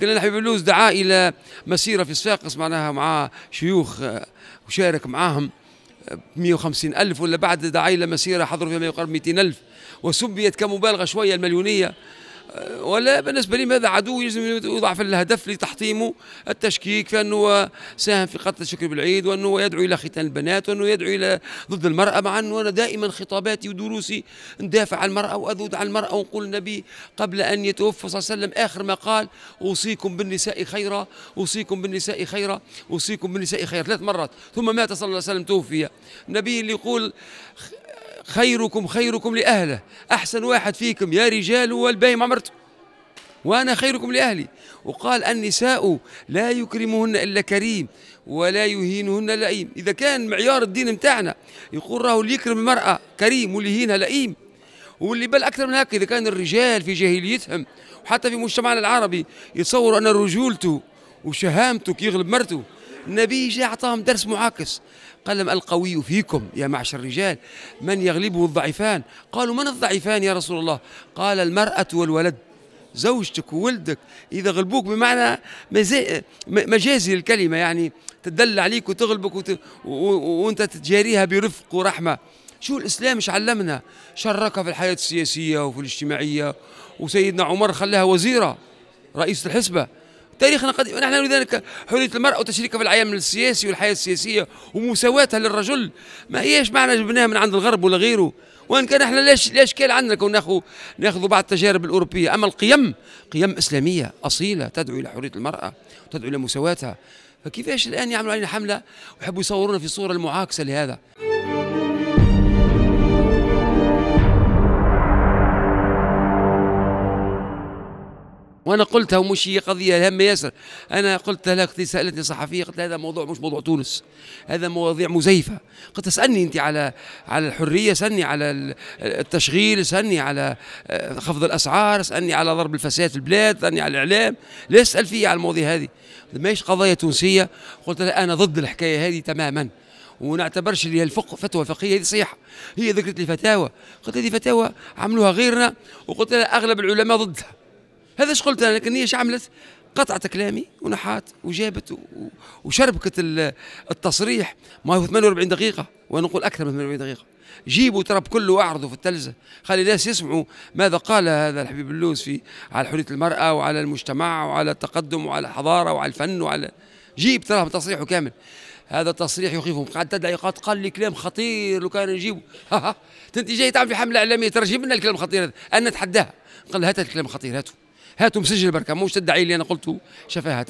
قال لنا حبيب اللوز دعا إلى مسيرة في صفاقس معناها مع شيوخ آه، وشارك معاهم 150 آه، ألف ولا بعد دعا إلى مسيرة حضروا فيها ما يقارب 200 ألف وسبيت كمبالغة شوية المليونية ولا بالنسبه لي هذا عدو يلزم يوضع في الهدف لتحطيمه التشكيك في انه ساهم في قتل شكر بالعيد وانه يدعو الى ختان البنات وانه يدعو الى ضد المراه مع انه انا دائما خطاباتي ودروسي ندافع عن المراه واذود عن المراه ونقول النبي قبل ان يتوفى صلى الله عليه وسلم اخر ما قال اوصيكم بالنساء خيرا اوصيكم بالنساء خيرا اوصيكم بالنساء خيرا ثلاث مرات ثم مات صلى الله عليه وسلم توفي النبي اللي يقول خيركم خيركم لأهله أحسن واحد فيكم يا رجال والبي مع مرته وأنا خيركم لأهلي وقال النساء لا يكرمهن إلا كريم ولا يهينهن لئيم إذا كان معيار الدين متاعنا يقول راهو اللي يكرم المرأة كريم واللي يهينها لئيم واللي بل أكثر من هكذا إذا كان الرجال في جاهليتهم وحتى في مجتمعنا العربي يتصوروا أن رجولته وشهامته كيغلب مرته النبي جاء أعطاهم درس معاكس قال لهم القوي فيكم يا معشر الرجال من يغلبه الضعيفان قالوا من الضعيفان يا رسول الله قال المرأة والولد زوجتك وولدك إذا غلبوك بمعنى مجازي الكلمة يعني تدل عليك وتغلبك وت... و... و... وانت تجاريها برفق ورحمة شو الإسلام مش علمنا شركها في الحياة السياسية وفي الاجتماعية وسيدنا عمر خلاها وزيرة رئيس الحسبة تاريخنا قديم ونحن نريد ذلك حريه المراه وتشريكها في العيام السياسي والحياه السياسيه ومساواتها للرجل ما هيش معنى جبناها من عند الغرب ولا غيره وان كان احنا ليش لا اشكال عندنا كون ناخذ ناخذ بعض التجارب الاوروبيه اما القيم قيم اسلاميه اصيله تدعو الى حريه المراه وتدعو الى مساواتها فكيفاش الان يعملوا علينا حمله ويحبوا يصورونا في صوره المعاكسه لهذا وانا قلتها ومش هي قضيه هم ياسر انا قلت لها سالتني صحفيه قلت لها هذا موضوع مش موضوع تونس هذا مواضيع مزيفه قلت اسالني انت على على الحريه اسالني على التشغيل اسالني على آه، خفض الاسعار اسالني على ضرب الفساد في البلاد اسالني على الاعلام ليش اسال فيا على المواضيع هذه ماهيش قضايا تونسيه قلت لها انا ضد الحكايه هذه تماما ونعتبرش اللي الفقه فتوى فقهيه هذه صحيحه هي ذكرت لي فتاوى قلت هذه فتاوى عملوها غيرنا وقلت لها اغلب العلماء ضدها هذا اش قلت انا لكن هي عملت قطعت كلامي ونحات وجابت وشربكت التصريح ما هو 48 دقيقة وأنا نقول أكثر من 48 دقيقة جيبوا تراب كله واعرضوا في التلزة خلي الناس يسمعوا ماذا قال هذا الحبيب اللوز في على حرية المرأة وعلى المجتمع وعلى التقدم وعلى الحضارة وعلى الفن وعلى جيب تراب تصريحه كامل هذا التصريح يخيفهم قاعد تدعي قد قال لي كلام خطير لو كان نجيبه انت جاي تعمل في حمله اعلاميه ترى جيب لنا الكلام الخطير هذا انا نتحداها قال هات الكلام الخطير هاته هاتوا مسجل بركة مش تدعي لي أنا قلت شفاهة